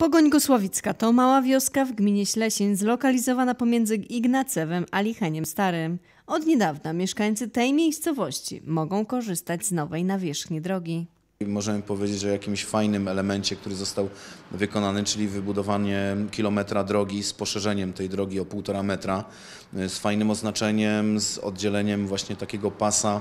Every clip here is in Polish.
Pogoń Gosłowicka to mała wioska w gminie Ślesień zlokalizowana pomiędzy Ignacewem a Licheniem Starym. Od niedawna mieszkańcy tej miejscowości mogą korzystać z nowej nawierzchni drogi. Możemy powiedzieć o jakimś fajnym elemencie, który został wykonany, czyli wybudowanie kilometra drogi z poszerzeniem tej drogi o półtora metra, e, z fajnym oznaczeniem, z oddzieleniem właśnie takiego pasa,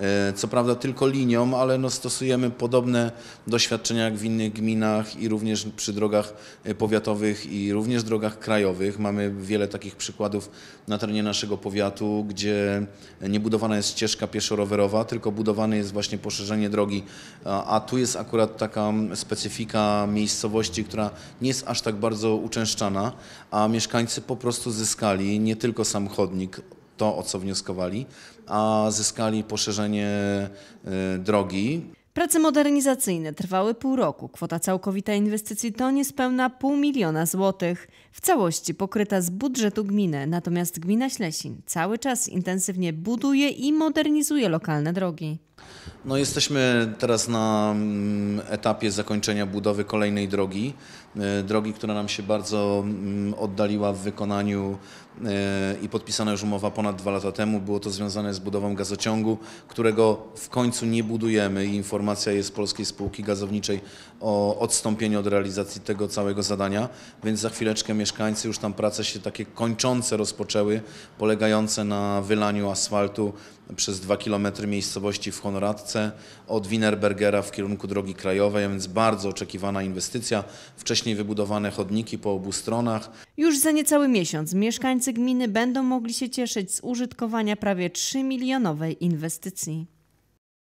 e, co prawda tylko linią, ale no stosujemy podobne doświadczenia jak w innych gminach i również przy drogach e, powiatowych i również drogach krajowych. Mamy wiele takich przykładów na terenie naszego powiatu, gdzie nie budowana jest ścieżka pieszo-rowerowa, tylko budowane jest właśnie poszerzenie drogi a tu jest akurat taka specyfika miejscowości, która nie jest aż tak bardzo uczęszczana, a mieszkańcy po prostu zyskali nie tylko sam chodnik, to o co wnioskowali, a zyskali poszerzenie y, drogi. Prace modernizacyjne trwały pół roku. Kwota całkowita inwestycji to niespełna pół miliona złotych. W całości pokryta z budżetu gminy, natomiast gmina Ślesin cały czas intensywnie buduje i modernizuje lokalne drogi. No jesteśmy teraz na mm, etapie zakończenia budowy kolejnej drogi. E, drogi, która nam się bardzo mm, oddaliła w wykonaniu e, i podpisana już umowa ponad dwa lata temu. Było to związane z budową gazociągu, którego w końcu nie budujemy i informacja jest Polskiej Spółki Gazowniczej o odstąpieniu od realizacji tego całego zadania, więc za chwileczkę mieszkańcy już tam prace się takie kończące rozpoczęły, polegające na wylaniu asfaltu przez dwa kilometry miejscowości w Honoradce od Wienerbergera w kierunku drogi krajowej, a więc bardzo oczekiwana inwestycja. Wcześniej wybudowane chodniki po obu stronach. Już za niecały miesiąc mieszkańcy gminy będą mogli się cieszyć z użytkowania prawie 3 milionowej inwestycji.